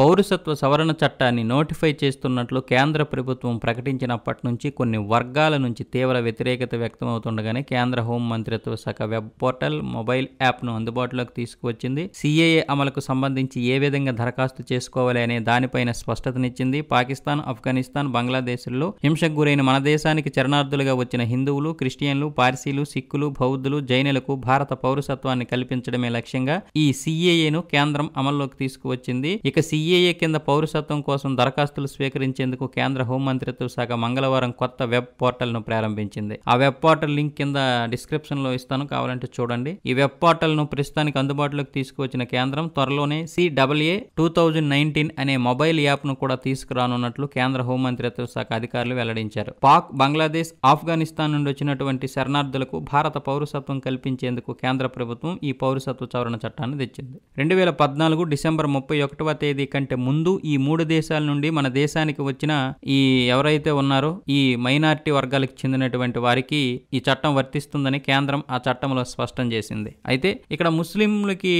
పౌరసత్వ సవరణ చట్టాన్ని నోటిఫై చేస్తున్నట్లు కేంద్ర ప్రభుత్వం ప్రకటించినప్పటి నుంచి కొన్ని వర్గాల నుంచి తీవ్ర వ్యతిరేకత వ్యక్తమవుతుండగానే కేంద్ర హోం మంత్రిత్వ శాఖ వెబ్ పోర్టల్ మొబైల్ యాప్ను అందుబాటులోకి తీసుకువచ్చింది సిఏఏ అమలుకు సంబంధించి ఏ విధంగా దరఖాస్తు చేసుకోవాలి అనే దానిపైన స్పష్టతనిచ్చింది పాకిస్తాన్ ఆఫ్ఘనిస్తాన్ బంగ్లాదేశ్లో హింసకు గురైన మన దేశానికి చరణార్థులుగా వచ్చిన హిందువులు క్రిస్టియన్లు పార్సీలు సిక్కులు బౌద్ధులు జైనులకు భారత పౌరసత్వాన్ని కల్పించడమే లక్ష్యంగా ఈ సిఏఏను కేంద్రం అమల్లోకి తీసుకువచ్చింది ఇక సిఏ సిఏఏ కింద పౌరసత్వం కోసం దరఖాస్తులు స్వీకరించేందుకు కేంద్ర హోంమంత్రిత్వ శాఖ మంగళవారం కొత్త వెబ్ పోర్టల్ను ప్రారంభించింది ఆ వెబ్ పోర్టల్ లింక్ కింద డిస్క్రిప్షన్లో ఇస్తాను కావాలంటే చూడండి ఈ వెబ్ పోర్టల్ను ప్రస్తుతానికి అందుబాటులోకి తీసుకువచ్చిన కేంద్రం త్వరలోనే సిడబ్ల్యూఏ టూ థౌజండ్ నైన్టీన్ అనే మొబైల్ యాప్ను కూడా తీసుకురానున్నట్లు కేంద్ర హోంమంత్రిత్వ శాఖ అధికారులు వెల్లడించారు పాక్ బంగ్లాదేశ్ ఆఫ్ఘనిస్తాన్ నుండి వచ్చినటువంటి శరణార్థులకు భారత పౌరసత్వం కల్పించేందుకు కేంద్ర ప్రభుత్వం ఈ పౌరసత్వ సవరణ చట్టాన్ని తెచ్చింది రెండు వేల పద్నాలుగు డిసెంబర్ ముప్పై ఒకటవ తేదీ కంటే ముందు ఈ మూడు దేశాల నుండి మన దేశానికి వచ్చిన ఈ ఎవరైతే ఉన్నారో ఈ మైనార్టీ వర్గాలకు చెందినటువంటి వారికి ఈ చట్టం వర్తిస్తుందని కేంద్రం ఆ చట్టంలో స్పష్టం చేసింది అయితే ఇక్కడ ముస్లింలకి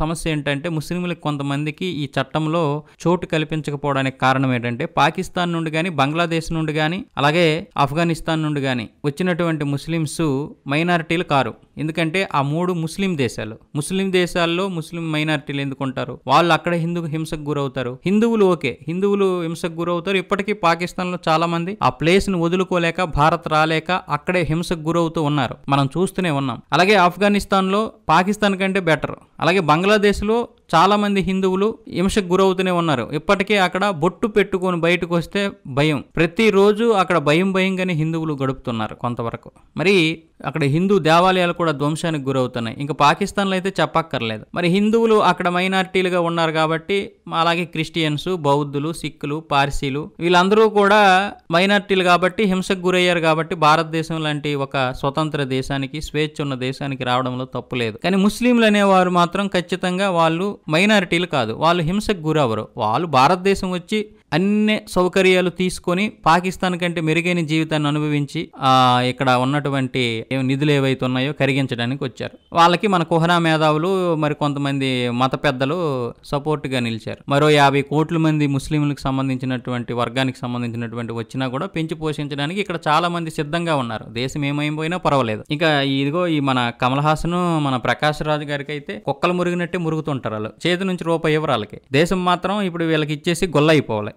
సమస్య ఏంటంటే ముస్లింలకు కొంతమందికి ఈ చట్టంలో చోటు కల్పించకపోవడానికి కారణం ఏంటంటే పాకిస్తాన్ నుండి కానీ బంగ్లాదేశ్ నుండి కానీ అలాగే ఆఫ్ఘనిస్తాన్ నుండి కానీ వచ్చినటువంటి ముస్లింస్ మైనారిటీలు కారు ఎందుకంటే ఆ మూడు ముస్లిం దేశాలు ముస్లిం దేశాల్లో ముస్లిం మైనారిటీలు ఎందుకుంటారు వాళ్ళు అక్కడ హిందూ హింసకు గురవుతారు హిందువులు ఓకే హిందువులు హింసకు గురవుతారు ఇప్పటికీ పాకిస్తాన్లో చాలా మంది ఆ ప్లేస్ని వదులుకోలేక భారత్ రాలేక అక్కడే హింసకు గురవుతూ ఉన్నారు మనం చూస్తూనే ఉన్నాం అలాగే ఆఫ్ఘనిస్తాన్లో పాకిస్తాన్ కంటే బెటర్ అలాగే బంగ్లాదేశ్లో చాలామంది హిందువులు హింసకు గురవుతూనే ఉన్నారు ఇప్పటికే అక్కడ బొట్టు పెట్టుకొని బయటకు వస్తే భయం ప్రతిరోజు అక్కడ భయం భయంగానే హిందువులు గడుపుతున్నారు కొంతవరకు మరి అక్కడ హిందూ దేవాలయాలు కూడా ధ్వంసానికి గురవుతున్నాయి ఇంకా పాకిస్తాన్లో అయితే చెప్పక్కర్లేదు మరి హిందువులు అక్కడ మైనార్టీలుగా ఉన్నారు కాబట్టి అలాగే క్రిస్టియన్స్ బౌద్ధులు సిక్కులు పార్సీలు వీళ్ళందరూ కూడా మైనార్టీలు కాబట్టి హింసకు గురయ్యారు కాబట్టి భారతదేశం లాంటి ఒక స్వతంత్ర దేశానికి స్వేచ్ఛ ఉన్న దేశానికి రావడంలో తప్పులేదు కానీ ముస్లింలు అనేవారు మాత్రం ఖచ్చితంగా వాళ్ళు మైనారిటీలు కాదు వాళ్ళు హింసకు గురవరు వాళ్ళు భారతదేశం వచ్చి అన్ని సౌకర్యాలు తీసుకొని పాకిస్తాన్ కంటే మెరుగైన జీవితాన్ని అనుభవించి ఇక్కడ ఉన్నటువంటి నిధులు ఏవైతే ఉన్నాయో కరిగించడానికి వచ్చారు వాళ్ళకి మన కుహనా మేధావులు మరి కొంతమంది మత పెద్దలు సపోర్ట్గా నిలిచారు మరో యాభై కోట్ల మంది ముస్లింలకు సంబంధించినటువంటి వర్గానికి సంబంధించినటువంటి వచ్చినా కూడా పెంచి పోషించడానికి ఇక్కడ చాలా మంది సిద్ధంగా ఉన్నారు దేశం ఏమైపోయినా పర్వాలేదు ఇంకా ఇదిగో ఈ మన కమల్ హాసన్ మన ప్రకాష్ రాజు గారికి అయితే కుక్కలు మురిగినట్టే మురుగుతుంటారు చేతి నుంచి రూపాయి ఇవ్వరాలకి దేశం మాత్రం ఇప్పుడు వీళ్ళకి ఇచ్చేసి గొల్ల అయిపోవాలి